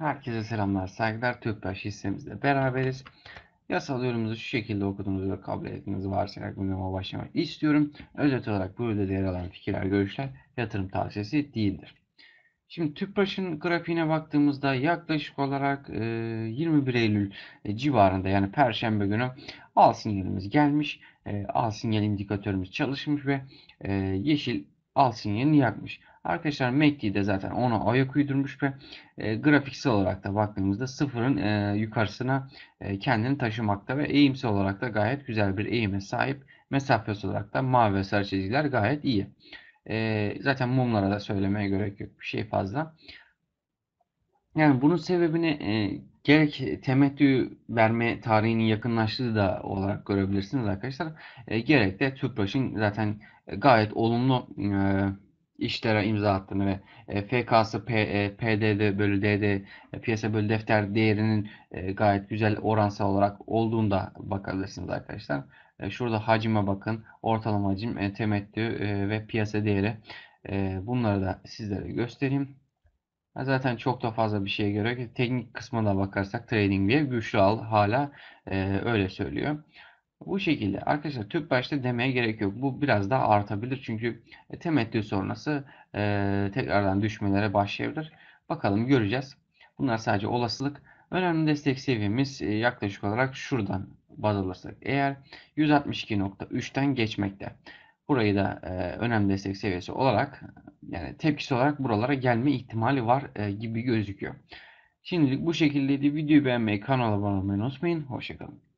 Herkese selamlar, saygılar. Tüpraş hissemizle beraberiz. Yasal yorumunuzu şu şekilde okuduğunuzu ve kabul ettiğinizi varsayarak videoma başlamak istiyorum. Özet olarak bu videoda yer alan fikirler, görüşler yatırım tavsiyesi değildir. Şimdi TÜPRAŞ'ın grafiğine baktığımızda yaklaşık olarak 21 e, Eylül e, civarında yani Perşembe günü al sinyalimiz gelmiş. E, al sinyal indikatörümüz çalışmış ve yeşil al sinyalini yakmış. Arkadaşlar MACD de zaten ona ayak uydurmuş ve e, grafiksel olarak da baktığımızda sıfırın e, yukarısına e, kendini taşımakta ve eğimsel olarak da gayet güzel bir eğime sahip. Mesafesi olarak da mavi ve sarı çizgiler gayet iyi. E, zaten mumlara da söylemeye gerek yok bir şey fazla. Yani bunun sebebini e, gerek temettü verme tarihinin yakınlaştığı da olarak görebilirsiniz arkadaşlar. E, gerek de TÜPRAŞ'ın zaten gayet olumlu e, işlere imza attığını ve e, FK'sı PDD e, bölü DD e, piyasa bölü defter değerinin e, gayet güzel oransal olarak olduğunda bakabilirsiniz arkadaşlar. şurada hacime bakın. Ortalama hacim, temettü ve piyasa değeri. bunları da sizlere göstereyim. Zaten çok da fazla bir şeye göre teknik kısmına bakarsak trading diye güçlü al hala öyle söylüyor. Bu şekilde arkadaşlar tüp başta demeye gerek yok. Bu biraz daha artabilir çünkü e, temettü sonrası e, tekrardan düşmelere başlayabilir. Bakalım göreceğiz. Bunlar sadece olasılık. Önemli destek seviyemiz e, yaklaşık olarak şuradan baz alırsak eğer 162.3'ten geçmekte. Burayı da e, önemli destek seviyesi olarak yani tepkisi olarak buralara gelme ihtimali var e, gibi gözüküyor. Şimdilik bu şekildeydi. Videoyu beğenmeyi, kanala abone olmayı unutmayın. Hoşçakalın.